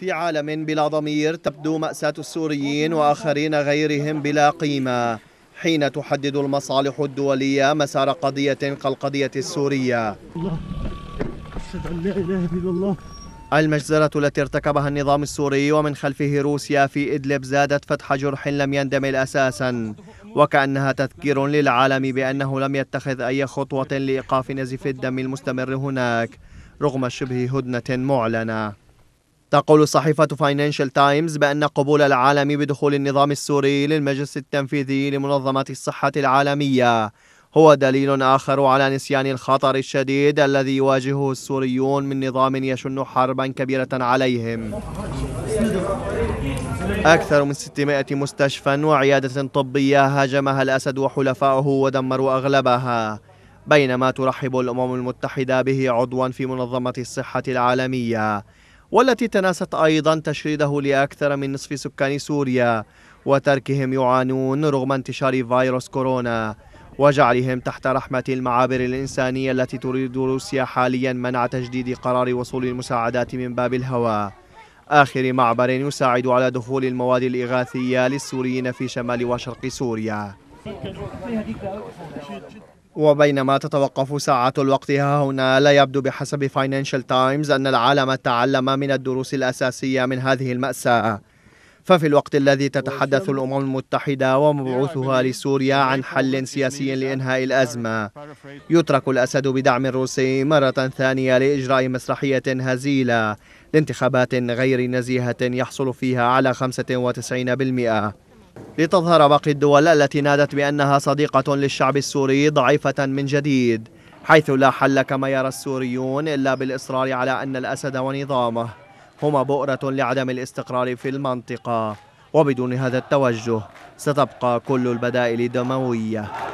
في عالم بلا ضمير تبدو مأساة السوريين وآخرين غيرهم بلا قيمة حين تحدد المصالح الدولية مسار قضية كالقضية السورية المجزرة التي ارتكبها النظام السوري ومن خلفه روسيا في إدلب زادت فتح جرح لم يندمل أساسا وكأنها تذكير للعالم بأنه لم يتخذ أي خطوة لإيقاف نزف الدم المستمر هناك رغم شبه هدنة معلنة تقول صحيفة فاينانشال تايمز بأن قبول العالم بدخول النظام السوري للمجلس التنفيذي لمنظمة الصحة العالمية هو دليل آخر على نسيان الخطر الشديد الذي يواجهه السوريون من نظام يشن حربا كبيرة عليهم أكثر من 600 مستشفى وعيادة طبية هاجمها الأسد وحلفائه ودمروا أغلبها بينما ترحب الأمم المتحدة به عضوا في منظمة الصحة العالمية والتي تناست أيضا تشريده لأكثر من نصف سكان سوريا وتركهم يعانون رغم انتشار فيروس كورونا وجعلهم تحت رحمة المعابر الإنسانية التي تريد روسيا حاليا منع تجديد قرار وصول المساعدات من باب الهواء آخر معبر يساعد على دخول المواد الإغاثية للسوريين في شمال وشرق سوريا وبينما تتوقف ساعات الوقت ها هنا لا يبدو بحسب فاينانشال تايمز أن العالم تعلم من الدروس الأساسية من هذه المأساة ففي الوقت الذي تتحدث الأمم المتحدة ومبعوثها لسوريا عن حل سياسي لإنهاء الأزمة يترك الأسد بدعم الروسي مرة ثانية لإجراء مسرحية هزيلة لانتخابات غير نزيهة يحصل فيها على 95% لتظهر باقي الدول التي نادت بأنها صديقة للشعب السوري ضعيفة من جديد حيث لا حل كما يرى السوريون إلا بالإصرار على أن الأسد ونظامه هما بؤرة لعدم الاستقرار في المنطقة وبدون هذا التوجه ستبقى كل البدائل دمويه